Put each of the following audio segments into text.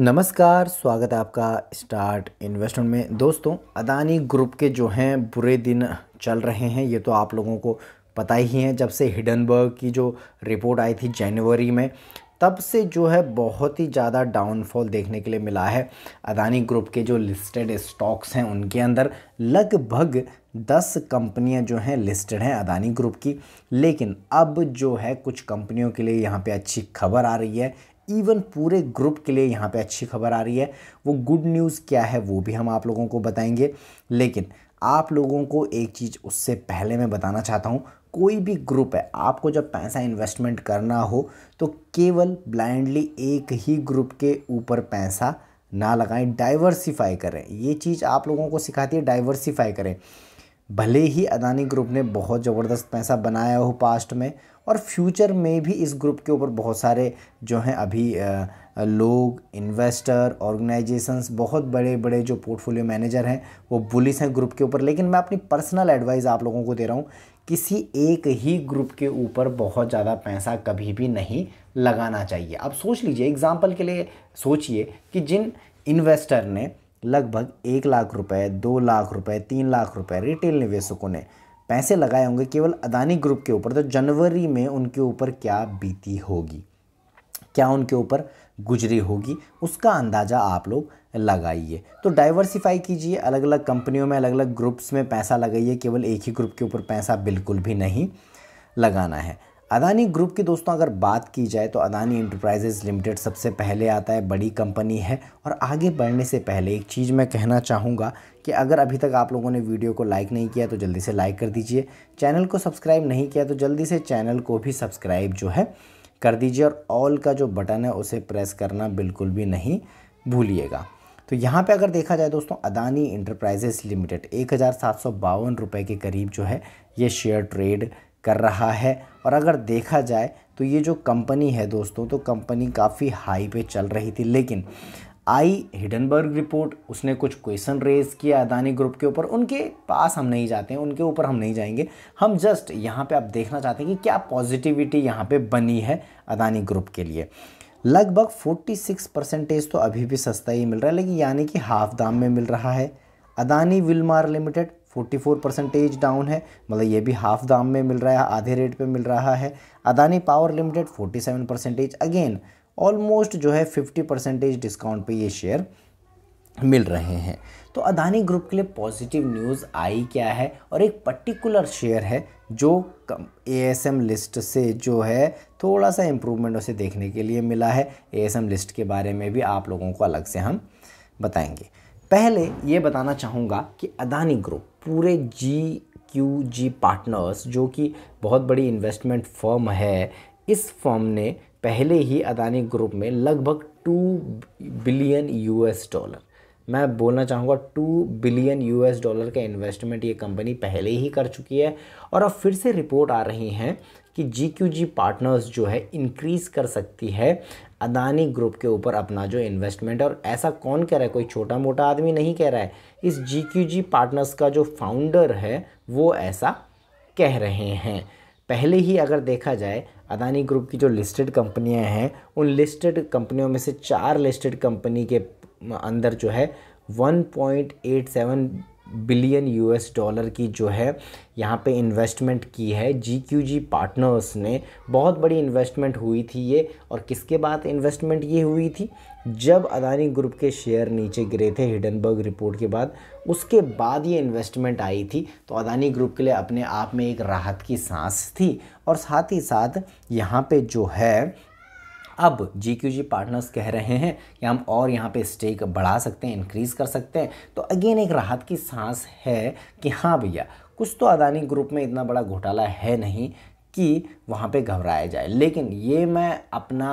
नमस्कार स्वागत है आपका स्टार्ट इन्वेस्टमेंट में दोस्तों अदानी ग्रुप के जो हैं बुरे दिन चल रहे हैं ये तो आप लोगों को पता ही है जब से हिडनबर्ग की जो रिपोर्ट आई थी जनवरी में तब से जो है बहुत ही ज़्यादा डाउनफॉल देखने के लिए मिला है अदानी ग्रुप के जो लिस्टेड स्टॉक्स हैं उनके अंदर लगभग दस कंपनियां जो हैं लिस्टेड हैं अदानी ग्रुप की लेकिन अब जो है कुछ कंपनियों के लिए यहाँ पे अच्छी खबर आ रही है इवन पूरे ग्रुप के लिए यहाँ पे अच्छी खबर आ रही है वो गुड न्यूज़ क्या है वो भी हम आप लोगों को बताएंगे लेकिन आप लोगों को एक चीज़ उससे पहले मैं बताना चाहता हूँ कोई भी ग्रुप है आपको जब पैसा इन्वेस्टमेंट करना हो तो केवल ब्लाइंडली एक ही ग्रुप के ऊपर पैसा ना लगाएं डाइवर्सिफाई करें ये चीज़ आप लोगों को सिखाती है डाइवर्सिफाई करें भले ही अदानी ग्रुप ने बहुत ज़बरदस्त पैसा बनाया हो पास्ट में और फ्यूचर में भी इस ग्रुप के ऊपर बहुत सारे जो हैं अभी लोग इन्वेस्टर ऑर्गेनाइजेशंस बहुत बड़े बड़े जो पोर्टफोलियो मैनेजर हैं वो बुलिस हैं ग्रुप के ऊपर लेकिन मैं अपनी पर्सनल एडवाइस आप लोगों को दे रहा हूँ किसी एक ही ग्रुप के ऊपर बहुत ज़्यादा पैसा कभी भी नहीं लगाना चाहिए अब सोच लीजिए एग्ज़ाम्पल के लिए सोचिए कि जिन इन्वेस्टर ने लगभग एक लाख रुपए दो लाख रुपए तीन लाख रुपए रिटेल निवेशकों ने पैसे लगाए होंगे केवल अदानी ग्रुप के ऊपर तो जनवरी में उनके ऊपर क्या बीती होगी क्या उनके ऊपर गुजरी होगी उसका अंदाज़ा आप लोग लगाइए तो डाइवर्सिफाई कीजिए अलग अलग कंपनियों में अलग अलग ग्रुप्स में पैसा लगाइए केवल एक ही ग्रुप के ऊपर पैसा बिल्कुल भी नहीं लगाना है अदानी ग्रुप की दोस्तों अगर बात की जाए तो अदानी इंटरप्राइजेज़ लिमिटेड सबसे पहले आता है बड़ी कंपनी है और आगे बढ़ने से पहले एक चीज़ मैं कहना चाहूँगा कि अगर अभी तक आप लोगों ने वीडियो को लाइक नहीं किया तो जल्दी से लाइक कर दीजिए चैनल को सब्सक्राइब नहीं किया तो जल्दी से चैनल को भी सब्सक्राइब जो है कर दीजिए और ऑल का जो बटन है उसे प्रेस करना बिल्कुल भी नहीं भूलिएगा तो यहाँ पे अगर देखा जाए दोस्तों अदानी इंटरप्राइजेज़ लिमिटेड एक हज़ार के करीब जो है ये शेयर ट्रेड कर रहा है और अगर देखा जाए तो ये जो कंपनी है दोस्तों तो कंपनी काफ़ी हाई पे चल रही थी लेकिन आई हिडनबर्ग रिपोर्ट उसने कुछ क्वेश्चन रेज किया अदानी ग्रुप के ऊपर उनके पास हम नहीं जाते हैं उनके ऊपर हम नहीं जाएंगे हम जस्ट यहाँ पे आप देखना चाहते हैं कि क्या पॉजिटिविटी यहाँ पे बनी है अदानी ग्रुप के लिए लगभग 46 परसेंटेज तो अभी भी सस्ता ही मिल रहा है लेकिन यानी कि हाफ दाम में मिल रहा है Adani Wilmar limited forty four percentage down है मतलब ये भी हाफ दाम में मिल रहा है आधे रेट पे मिल रहा है Adani power limited forty seven percentage again almost जो है फिफ्टी परसेंटेज डिस्काउंट पे ये शेयर मिल रहे हैं तो अदानी ग्रुप के लिए पॉजिटिव न्यूज़ आई क्या है और एक पर्टिकुलर शेयर है जो ए एस एम लिस्ट से जो है थोड़ा सा इम्प्रूवमेंट उसे देखने के लिए मिला है ए एस एम लिस्ट के बारे में भी आप लोगों को अलग से हम बताएंगे पहले ये बताना चाहूँगा कि अदानी ग्रुप पूरे जी क्यू जी पार्टनर्स जो कि बहुत बड़ी इन्वेस्टमेंट फर्म है इस फर्म ने पहले ही अदानी ग्रुप में लगभग टू बिलियन यूएस डॉलर मैं बोलना चाहूँगा टू बिलियन यूएस डॉलर का इन्वेस्टमेंट ये कंपनी पहले ही कर चुकी है और अब फिर से रिपोर्ट आ रही हैं कि जी क्यू जी पार्टनर्स जो है इंक्रीज़ कर सकती है अदानी ग्रुप के ऊपर अपना जो इन्वेस्टमेंट और ऐसा कौन कह रहा है कोई छोटा मोटा आदमी नहीं कह रहा है इस जी क्यू जी पार्टनर्स का जो फाउंडर है वो ऐसा कह रहे हैं पहले ही अगर देखा जाए अदानी ग्रुप की जो लिस्टेड कंपनियां हैं उन लिस्टेड कंपनियों में से चार लिस्टेड कंपनी के अंदर जो है 1.87 बिलियन यूएस डॉलर की जो है यहाँ पे इन्वेस्टमेंट की है जी क्यू जी पार्टनर्स ने बहुत बड़ी इन्वेस्टमेंट हुई थी ये और किसके बाद इन्वेस्टमेंट ये हुई थी जब अदानी ग्रुप के शेयर नीचे गिरे थे हिडनबर्ग रिपोर्ट के बाद उसके बाद ये इन्वेस्टमेंट आई थी तो अदानी ग्रुप के लिए अपने आप में एक राहत की सांस थी और साथ ही साथ यहाँ पे जो है अब जी क्यू जी पार्टनर्स कह रहे हैं कि हम और यहाँ पे स्टेक बढ़ा सकते हैं इंक्रीज़ कर सकते हैं तो अगेन एक राहत की सांस है कि हाँ भैया कुछ तो अदानी ग्रुप में इतना बड़ा घोटाला है नहीं कि वहाँ पे घबराया जाए लेकिन ये मैं अपना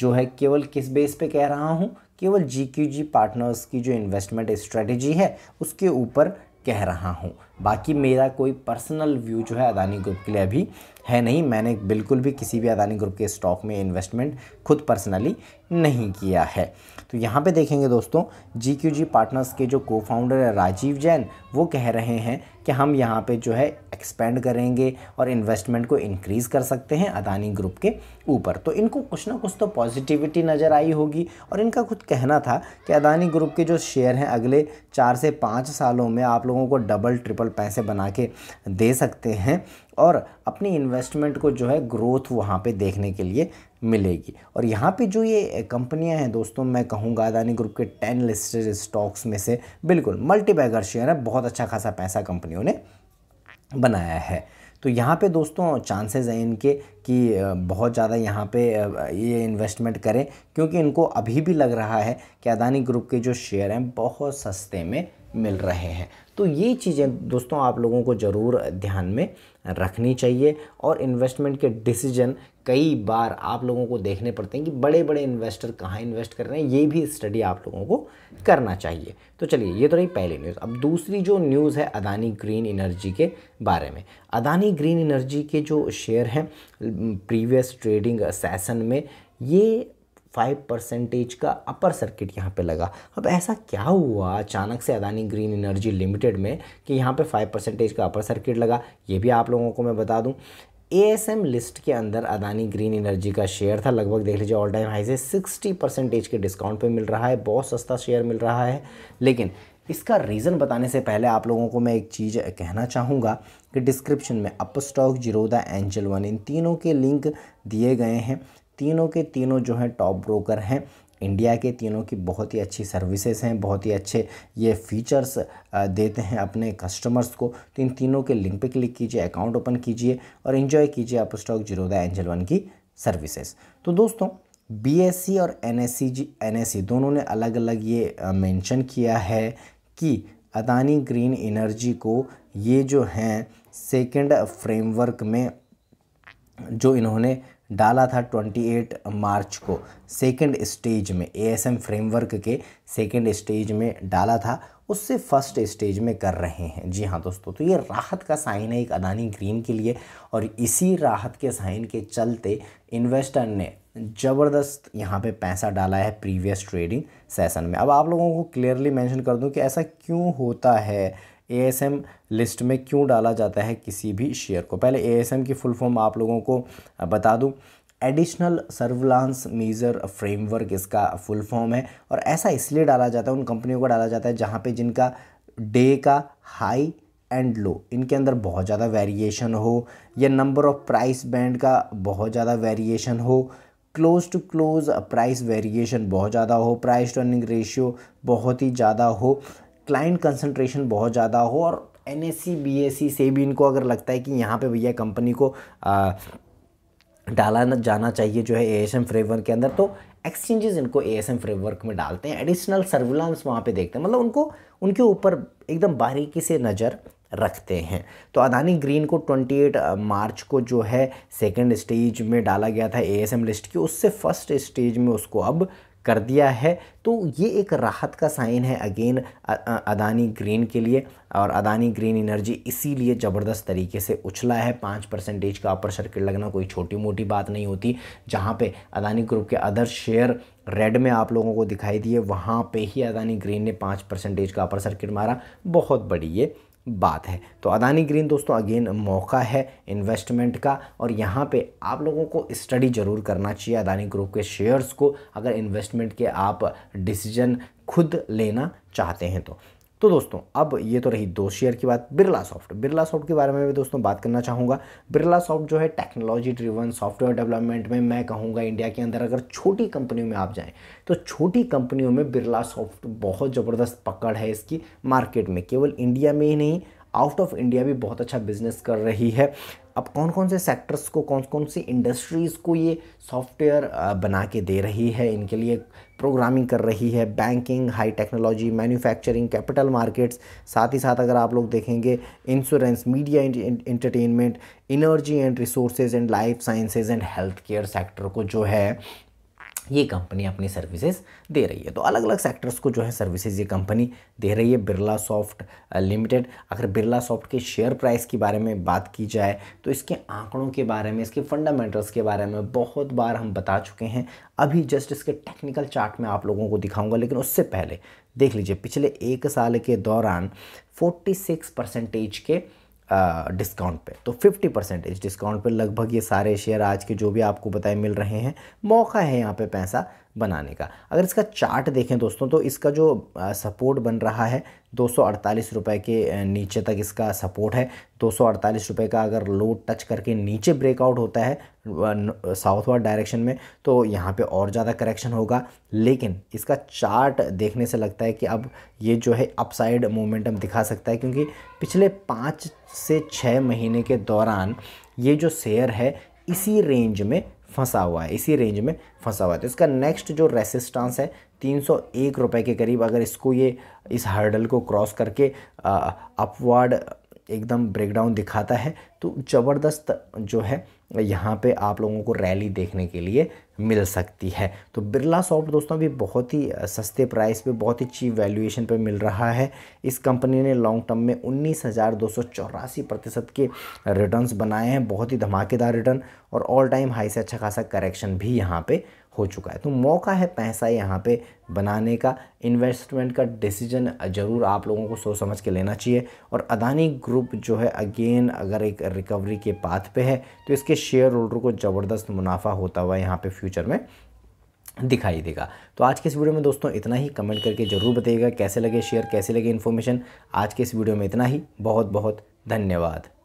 जो है केवल किस बेस पे कह रहा हूँ केवल जी क्यू जी पार्टनर्स की जो इन्वेस्टमेंट स्ट्रेटजी है उसके ऊपर कह रहा हूँ बाकी मेरा कोई पर्सनल व्यू जो है अदानी ग्रुप के लिए अभी है नहीं मैंने बिल्कुल भी किसी भी अदानी ग्रुप के स्टॉक में इन्वेस्टमेंट खुद पर्सनली नहीं किया है तो यहाँ पे देखेंगे दोस्तों जी क्यू जी पार्टनर्स के जो को फाउंडर है राजीव जैन वो कह रहे हैं कि हम यहाँ पे जो है एक्सपेंड करेंगे और इन्वेस्टमेंट को इंक्रीज़ कर सकते हैं अदानी ग्रुप के ऊपर तो इनको कुछ ना कुछ तो पॉजिटिविटी नज़र आई होगी और इनका खुद कहना था कि अदानी ग्रुप के जो शेयर हैं अगले चार से पाँच सालों में आप लोगों को डबल ट्रिपल पैसे बना के दे सकते हैं और अपनी इन्वेस्टमेंट को जो है ग्रोथ वहाँ पे देखने के लिए मिलेगी और यहाँ पे जो ये कंपनियाँ हैं दोस्तों मैं कहूँगा अदानी ग्रुप के टेन लिस्टेड स्टॉक्स में से बिल्कुल मल्टी बैगर शेयर है बहुत अच्छा खासा पैसा कंपनियों ने बनाया है तो यहाँ पे दोस्तों चांसेस हैं इनके कि बहुत ज़्यादा यहाँ पे ये इन्वेस्टमेंट करें क्योंकि इनको अभी भी लग रहा है कि अदानी ग्रुप के जो शेयर हैं बहुत सस्ते में मिल रहे हैं तो ये चीज़ें दोस्तों आप लोगों को ज़रूर ध्यान में रखनी चाहिए और इन्वेस्टमेंट के डिसीजन कई बार आप लोगों को देखने पड़ते हैं कि बड़े बड़े इन्वेस्टर कहाँ इन्वेस्ट कर रहे हैं ये भी स्टडी आप लोगों को करना चाहिए तो चलिए ये तो रही पहली न्यूज़ अब दूसरी जो न्यूज़ है अदानी ग्रीन एनर्जी के बारे में अदानी ग्रीन एनर्जी के जो शेयर हैं प्रीवियस ट्रेडिंग सेसन में ये फाइव परसेंटेज का अपर सर्किट यहाँ पे लगा अब ऐसा क्या हुआ अचानक से अदानी ग्रीन एनर्जी लिमिटेड में कि यहाँ पे फाइव परसेंटेज का अपर सर्किट लगा ये भी आप लोगों को मैं बता दूँ एएसएम लिस्ट के अंदर अदानी ग्रीन एनर्जी का शेयर था लगभग देख लीजिए ऑल टाइम हाई से सिक्सटी परसेंटेज के डिस्काउंट पे मिल रहा है बहुत सस्ता शेयर मिल रहा है लेकिन इसका रीज़न बताने से पहले आप लोगों को मैं एक चीज़ कहना चाहूँगा कि डिस्क्रिप्शन में Upstox Zerodha Angel One इन तीनों के लिंक दिए गए हैं तीनों के तीनों जो हैं टॉप ब्रोकर हैं इंडिया के तीनों की बहुत ही अच्छी सर्विसेज हैं बहुत ही अच्छे ये फीचर्स देते हैं अपने कस्टमर्स को तो इन तीनों के लिंक पे क्लिक कीजिए अकाउंट ओपन कीजिए और इन्जॉय कीजिए आप स्टॉक जीरोदा एंजल वन की सर्विसेज तो दोस्तों बी और एन जी एन दोनों ने अलग अलग ये मेंशन किया है कि अदानी ग्रीन एनर्जी को ये जो हैं सेकंड फ्रेमवर्क में जो इन्होंने डाला था 28 मार्च को सेकेंड स्टेज में एएसएम फ्रेमवर्क के सेकेंड स्टेज में डाला था उससे फर्स्ट स्टेज में कर रहे हैं जी हाँ दोस्तों तो ये राहत का साइन है एक अदानी ग्रीन के लिए और इसी राहत के साइन के चलते इन्वेस्टर ने ज़बरदस्त यहाँ पे पैसा डाला है प्रीवियस ट्रेडिंग सेशन में अब आप लोगों को क्लियरली मेंशन कर दूँ कि ऐसा क्यों होता है एम लिस्ट में क्यों डाला जाता है किसी भी शेयर को पहले एम की फुल फॉर्म आप लोगों को बता दूँ एडिशनल सर्विलांस मेजर फ्रेमवर्क इसका फुल फॉर्म है और ऐसा इसलिए डाला जाता है उन कंपनियों को डाला जाता है जहाँ पे जिनका डे का हाई एंड लो इनके अंदर बहुत ज़्यादा वेरिएशन हो या नंबर ऑफ प्राइस बैंड का बहुत ज़्यादा वेरिएशन हो close to close price variation बहुत ज़्यादा हो प्राइस टू अर्निंग रेशियो बहुत ही ज़्यादा हो क्लाइंट कंसनट्रेशन बहुत ज़्यादा हो और एन एस सी से भी इनको अगर लगता है कि यहाँ पे भैया कंपनी को आ, डाला न जाना चाहिए जो है ए एस एम फ्रेमवर्क के अंदर तो एक्सचेंजेस इनको ए एस एम फ्रेमवर्क में डालते हैं एडिशनल सर्विलांस वहाँ पे देखते हैं मतलब उनको उनके ऊपर एकदम बारीकी से नज़र रखते हैं तो अदानी ग्रीन को 28 मार्च को जो है सेकंड स्टेज में डाला गया था एम लिस्ट की उससे फर्स्ट स्टेज में उसको अब कर दिया है तो ये एक राहत का साइन है अगेन अदानी ग्रीन के लिए और अदानी ग्रीन एनर्जी इसीलिए ज़बरदस्त तरीके से उछला है पाँच परसेंटेज का अपर सर्किट लगना कोई छोटी मोटी बात नहीं होती जहाँ पे अदानी ग्रुप के अदर शेयर रेड में आप लोगों को दिखाई दिए वहाँ पे ही अदानी ग्रीन ने पाँच परसेंटेज का अपर सर्किट मारा बहुत बड़ी ये बात है तो अदानी ग्रीन दोस्तों अगेन मौका है इन्वेस्टमेंट का और यहाँ पे आप लोगों को स्टडी ज़रूर करना चाहिए अदानी ग्रुप के शेयर्स को अगर इन्वेस्टमेंट के आप डिसीजन खुद लेना चाहते हैं तो तो दोस्तों अब ये तो रही दो शेयर की बात बिरला सॉफ्ट बिरला सॉफ्ट के बारे में भी दोस्तों बात करना चाहूँगा बिरला सॉफ्ट जो है टेक्नोलॉजी ड्रिवन सॉफ्टवेयर डेवलपमेंट में मैं कहूँगा इंडिया के अंदर अगर छोटी कंपनियों में आप जाएँ तो छोटी कंपनियों में बिरला सॉफ्ट बहुत ज़बरदस्त पकड़ है इसकी मार्केट में केवल इंडिया में ही नहीं आउट ऑफ इंडिया भी बहुत अच्छा बिजनेस कर रही है अब कौन कौन से सेक्टर्स को कौन कौन सी इंडस्ट्रीज़ को ये सॉफ्टवेयर बना के दे रही है इनके लिए प्रोग्रामिंग कर रही है banking high technology manufacturing capital markets साथ ही साथ अगर आप लोग देखेंगे insurance media entertainment energy and resources and life sciences and health care sector को जो है ये कंपनी अपनी सर्विसेज दे रही है तो अलग अलग सेक्टर्स को जो है सर्विसेज ये कंपनी दे रही है बिरला सॉफ्ट लिमिटेड अगर बिरला सॉफ्ट के शेयर प्राइस के बारे में बात की जाए तो इसके आंकड़ों के बारे में इसके फंडामेंटल्स के बारे में बहुत बार हम बता चुके हैं अभी जस्ट इसके टेक्निकल चार्ट में आप लोगों को दिखाऊंगा लेकिन उससे पहले देख लीजिए पिछले एक साल के दौरान फोर्टी परसेंटेज के डिस्काउंट पे तो 50 परसेंटेज डिस्काउंट पे लगभग ये सारे शेयर आज के जो भी आपको बताए मिल रहे हैं मौका है यहाँ पे पैसा बनाने का अगर इसका चार्ट देखें दोस्तों तो इसका जो सपोर्ट बन रहा है दो सौ के नीचे तक इसका सपोर्ट है दो सौ का अगर लो टच करके नीचे ब्रेकआउट होता है साउथवर्ड डायरेक्शन में तो यहाँ पे और ज़्यादा करेक्शन होगा लेकिन इसका चार्ट देखने से लगता है कि अब ये जो है अपसाइड मोमेंटम दिखा सकता है क्योंकि पिछले पाँच से छः महीने के दौरान ये जो शेयर है इसी रेंज में फंसा हुआ है इसी रेंज में फंसा हुआ है तो इसका नेक्स्ट जो रेसिस्टेंस है तीन सौ एक रुपये के करीब अगर इसको ये इस हर्डल को क्रॉस करके अपवार्ड एकदम ब्रेकडाउन दिखाता है तो ज़बरदस्त जो है यहाँ पे आप लोगों को रैली देखने के लिए मिल सकती है तो बिरला सॉफ्ट दोस्तों अभी बहुत ही सस्ते प्राइस पे बहुत ही चीप वैल्यूएशन पे मिल रहा है इस कंपनी ने लॉन्ग टर्म में उन्नीस हज़ार दो सौ चौरासी प्रतिशत के रिटर्न्स बनाए हैं बहुत ही धमाकेदार रिटर्न और ऑल टाइम हाई से अच्छा खासा करेक्शन भी यहाँ पर हो चुका है तो मौका है पैसा यहाँ पे बनाने का इन्वेस्टमेंट का डिसीजन ज़रूर आप लोगों को सोच समझ के लेना चाहिए और अदानी ग्रुप जो है अगेन अगर एक रिकवरी के पाथ पे है तो इसके शेयर होल्डर को ज़बरदस्त मुनाफा होता हुआ यहाँ पे फ्यूचर में दिखाई देगा तो आज के इस वीडियो में दोस्तों इतना ही कमेंट करके ज़रूर बताइएगा कैसे लगे शेयर कैसे लगे इन्फॉर्मेशन आज के इस वीडियो में इतना ही बहुत बहुत धन्यवाद